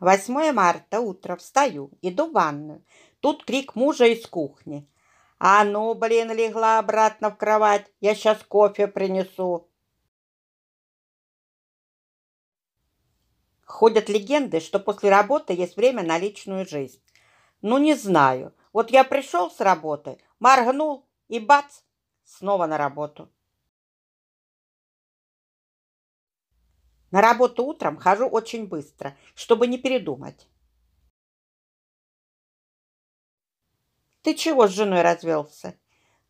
8 марта утро. Встаю, иду в ванную. Тут крик мужа из кухни. А ну, блин, легла обратно в кровать. Я сейчас кофе принесу. Ходят легенды, что после работы есть время на личную жизнь. Ну, не знаю. Вот я пришел с работы, моргнул и бац, снова на работу. На работу утром хожу очень быстро, чтобы не передумать. Ты чего с женой развелся?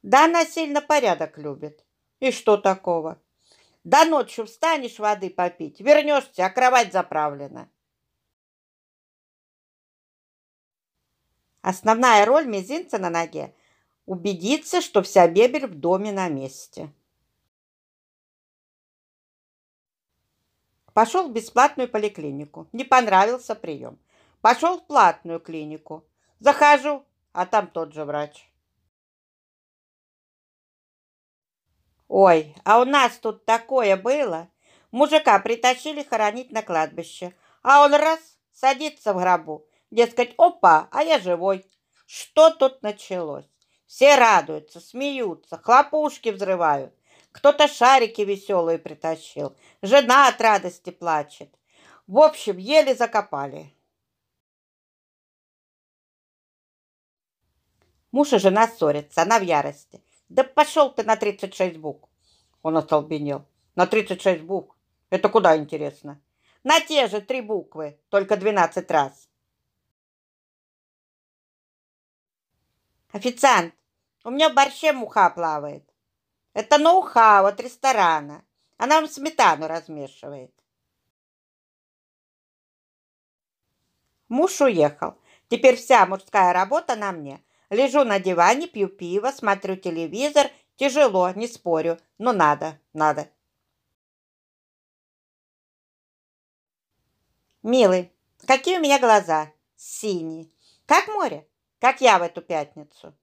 Да она сильно порядок любит. И что такого? Да ночью встанешь воды попить, вернешься, а кровать заправлена. Основная роль мизинца на ноге – убедиться, что вся мебель в доме на месте. Пошел в бесплатную поликлинику. Не понравился прием. Пошел в платную клинику. Захожу, а там тот же врач. Ой, а у нас тут такое было. Мужика притащили хоронить на кладбище. А он раз садится в гробу. Дескать, опа, а я живой. Что тут началось? Все радуются, смеются, хлопушки взрывают. Кто-то шарики веселые притащил. Жена от радости плачет. В общем, еле закопали. Муж и жена ссорятся, она в ярости. «Да пошел ты на 36 букв!» Он остолбенел. «На 36 букв? Это куда, интересно?» «На те же три буквы, только 12 раз!» «Официант, у меня в борще муха плавает!» Это ноу-хау от ресторана. Она вам сметану размешивает. Муж уехал. Теперь вся мужская работа на мне. Лежу на диване, пью пиво, смотрю телевизор. Тяжело, не спорю, но надо, надо. Милый, какие у меня глаза? Синие. Как море? Как я в эту пятницу.